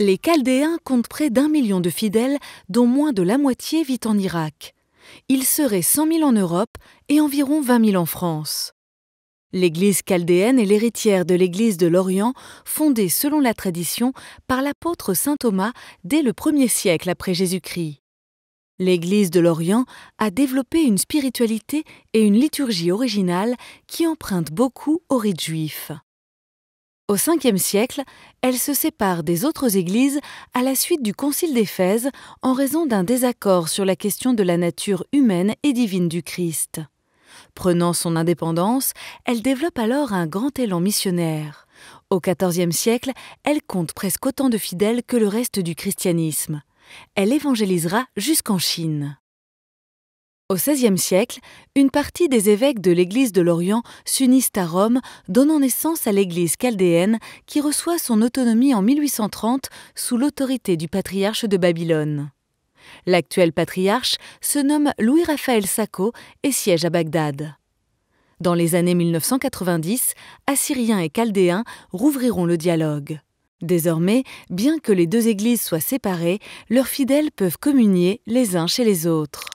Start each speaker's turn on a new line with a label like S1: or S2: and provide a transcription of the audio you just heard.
S1: Les Chaldéens comptent près d'un million de fidèles, dont moins de la moitié vit en Irak. Ils seraient 100 000 en Europe et environ 20 000 en France. L'Église chaldéenne est l'héritière de l'Église de l'Orient, fondée selon la tradition par l'apôtre saint Thomas dès le 1er siècle après Jésus-Christ. L'Église de l'Orient a développé une spiritualité et une liturgie originale qui empruntent beaucoup aux rite juifs. Au Ve siècle, elle se sépare des autres églises à la suite du Concile d'Éphèse en raison d'un désaccord sur la question de la nature humaine et divine du Christ. Prenant son indépendance, elle développe alors un grand élan missionnaire. Au XIVe siècle, elle compte presque autant de fidèles que le reste du christianisme. Elle évangélisera jusqu'en Chine. Au XVIe siècle, une partie des évêques de l'Église de l'Orient s'unissent à Rome, donnant naissance à l'Église chaldéenne qui reçoit son autonomie en 1830 sous l'autorité du patriarche de Babylone. L'actuel patriarche se nomme Louis-Raphaël Sacco et siège à Bagdad. Dans les années 1990, Assyriens et Chaldéens rouvriront le dialogue. Désormais, bien que les deux églises soient séparées, leurs fidèles peuvent communier les uns chez les autres.